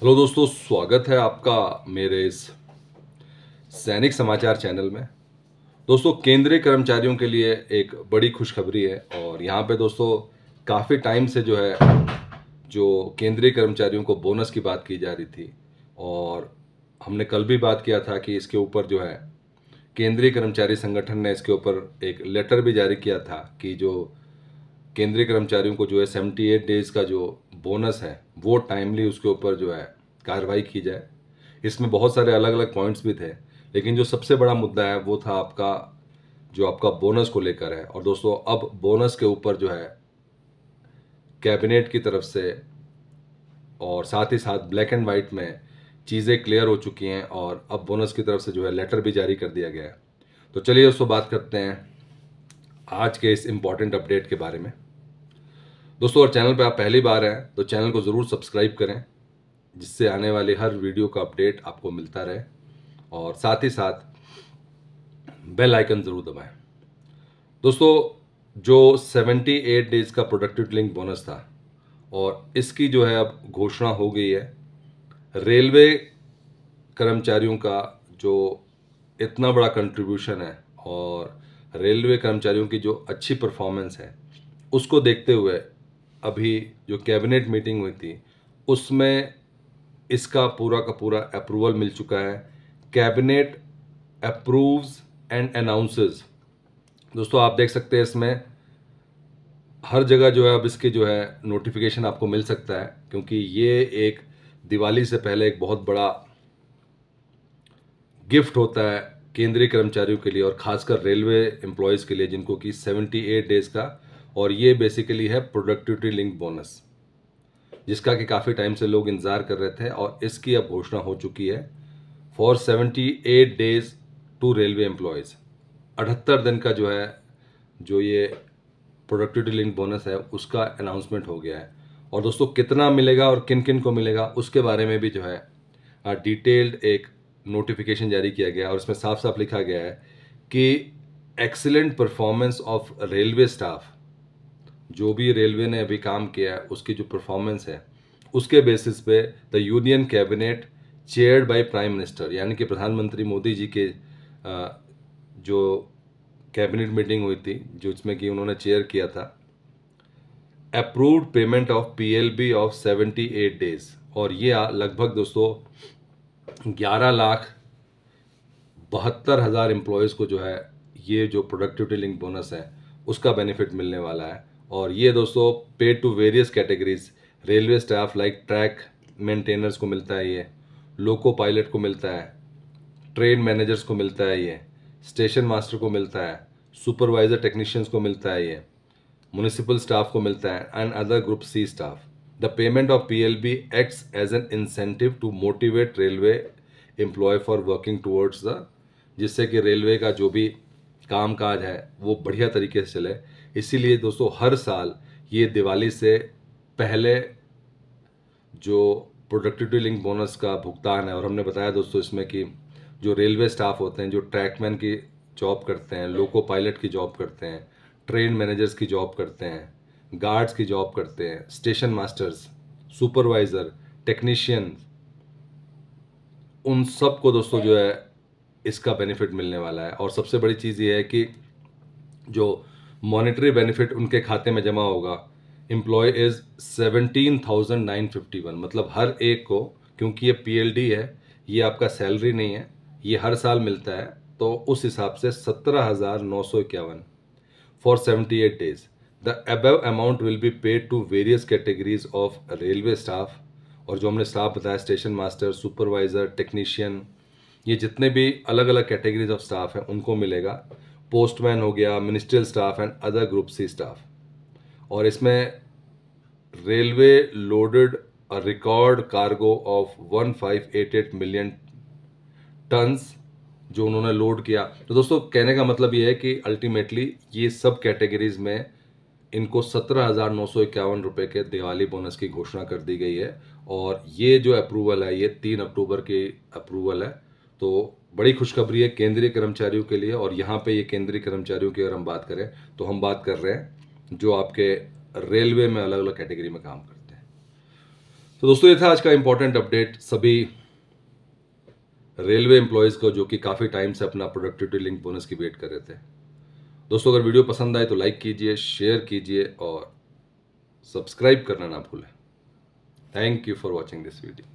hello दोस्तों स्वागत है आपका मेरे इस सैनिक समाचार चैनल में दोस्तों केंद्रीय कर्मचारियों के लिए एक बड़ी खुशखबरी है और यहाँ पे दोस्तों काफ़ी टाइम से जो है जो केंद्रीय कर्मचारियों को बोनस की बात की जा रही थी और हमने कल भी बात किया था कि इसके ऊपर जो है केंद्रीय कर्मचारी संगठन ने इसके ऊपर एक लेटर भी जारी किया था कि जो केंद्रीय कर्मचारियों को जो है सेवेंटी एट डेज़ का जो बोनस है वो टाइमली उसके ऊपर जो है कार्रवाई की जाए इसमें बहुत सारे अलग अलग पॉइंट्स भी थे लेकिन जो सबसे बड़ा मुद्दा है वो था आपका जो आपका बोनस को लेकर है और दोस्तों अब बोनस के ऊपर जो है कैबिनेट की तरफ से और साथ ही साथ ब्लैक एंड वाइट में चीज़ें क्लियर हो चुकी हैं और अब बोनस की तरफ से जो है लेटर भी जारी कर दिया गया है तो चलिए दोस्तों बात करते हैं आज के इस इम्पॉर्टेंट अपडेट के बारे में दोस्तों और चैनल पर आप पहली बार हैं तो चैनल को ज़रूर सब्सक्राइब करें जिससे आने वाले हर वीडियो का अपडेट आपको मिलता रहे और साथ ही साथ बेल आइकन ज़रूर दबाएं दोस्तों जो 78 डेज़ का प्रोडक्टिव लिंक बोनस था और इसकी जो है अब घोषणा हो गई है रेलवे कर्मचारियों का जो इतना बड़ा कंट्रीब्यूशन है और रेलवे कर्मचारियों की जो अच्छी परफॉर्मेंस है उसको देखते हुए अभी जो कैबिनेट मीटिंग हुई थी उसमें इसका पूरा का पूरा अप्रूवल मिल चुका है कैबिनेट अप्रूव्स एंड अनाउंसेस दोस्तों आप देख सकते हैं इसमें हर जगह जो है अब इसकी जो है नोटिफिकेशन आपको मिल सकता है क्योंकि ये एक दिवाली से पहले एक बहुत बड़ा गिफ्ट होता है केंद्रीय कर्मचारियों के लिए और खासकर रेलवे एम्प्लॉयज़ के लिए जिनको कि 78 डेज़ का और ये बेसिकली है प्रोडक्टिविटी लिंक बोनस जिसका कि काफ़ी टाइम से लोग इंतज़ार कर रहे थे और इसकी अब घोषणा हो चुकी है for seventy eight days to railway employees अठहत्तर दिन का जो है जो ये प्रोडक्टिविटी लिंक बोनस है उसका अनाउंसमेंट हो गया है और दोस्तों कितना मिलेगा और किन किन को मिलेगा उसके बारे में भी जो है डिटेल्ड एक नोटिफिकेशन जारी किया गया और इसमें साफ साफ लिखा गया है कि excellent performance of railway staff जो भी रेलवे ने अभी काम किया है उसकी जो परफॉर्मेंस है उसके बेसिस पे the union cabinet chaired by prime minister यानी कि प्रधानमंत्री मोदी जी के जो कैबिनेट मीटिंग हुई थी जो जिसमें कि उन्होंने चेयर किया था approved payment of PLB of 78 days और ये लगभग दोस्तों 11 लाख बहत्तर हज़ार एम्प्लॉयज़ को जो है ये जो प्रोडक्टिविटी लिंक बोनस है उसका बेनिफिट मिलने वाला है और ये दोस्तों paid to various categories railway staff like track maintainers को मिलता है ये लोको पायलट को मिलता है ट्रेन मैनेजर्स को मिलता है ये स्टेशन मास्टर को मिलता है सुपरवाइजर टेक्नीशियंस को मिलता है ये म्यूनिसिपल स्टाफ को मिलता है and other group C staff the payment of P L B acts as an incentive to motivate railway employee for working towards the जिससे कि रेलवे का जो भी काम काज है वो बढ़िया तरीके से चले इसीलिए दोस्तों हर साल ये दिवाली से पहले जो प्रोडक्टिविटी लिंक बोनस का भुगतान है और हमने बताया दोस्तों इसमें कि जो रेलवे स्टाफ होते हैं जो ट्रैकमैन की जॉब करते हैं लोको पायलट की जॉब करते हैं ट्रेन मैनेजर्स की जॉब करते हैं गार्ड्स की जॉब करते हैं स्टेशन मास्टर्स सुपरवाइज़र टेक्नीशियन उन सब को दोस्तों जो है इसका बेनिफिट मिलने वाला है और सबसे बड़ी चीज़ ये है कि जो मॉनेटरी बेनिफिट उनके खाते में जमा होगा employee is seventeen thousand nine fifty one मतलब हर एक को क्योंकि ये पीएलडी है ये आपका सैलरी नहीं है ये हर साल मिलता है तो उस हिसाब से सत्रह हज़ार नौ सौ इक्यावन for seventy eight days the above amount will be paid to various categories of railway staff और जो हमने स्टाफ बताया स्टेशन मास्टर सुपरवाइज़र टेक्नीशियन ये जितने भी अलग अलग कैटेगरीज ऑफ स्टाफ हैं उनको मिलेगा पोस्टमैन हो गया ministerial staff and other group C staff और इसमें railway loaded of one five eight 1588 million tons जो उन्होंने लोड किया तो दोस्तों कहने का मतलब ये है कि अल्टीमेटली ये सब कैटेगरीज में इनको सत्रह हज़ार नौ सौ इक्यावन रुपये के दिवाली बोनस की घोषणा कर दी गई है और ये जो अप्रूवल है ये तीन अक्टूबर की अप्रूवल है तो बड़ी खुशखबरी है केंद्रीय कर्मचारियों के लिए और यहाँ पे ये केंद्रीय कर्मचारियों की अगर हम बात करें तो हम बात कर रहे हैं जो आपके रेलवे में अलग अलग कैटेगरी में काम करते हैं तो दोस्तों ये था आज का इम्पोर्टेंट अपडेट सभी रेलवे एम्प्लॉयज़ को जो कि काफ़ी टाइम से अपना प्रोडक्टिविटी लिंक बोनस की वेट कर रहे थे दोस्तों अगर वीडियो पसंद आए तो लाइक कीजिए शेयर कीजिए और सब्सक्राइब करना ना भूलें thank you for watching this video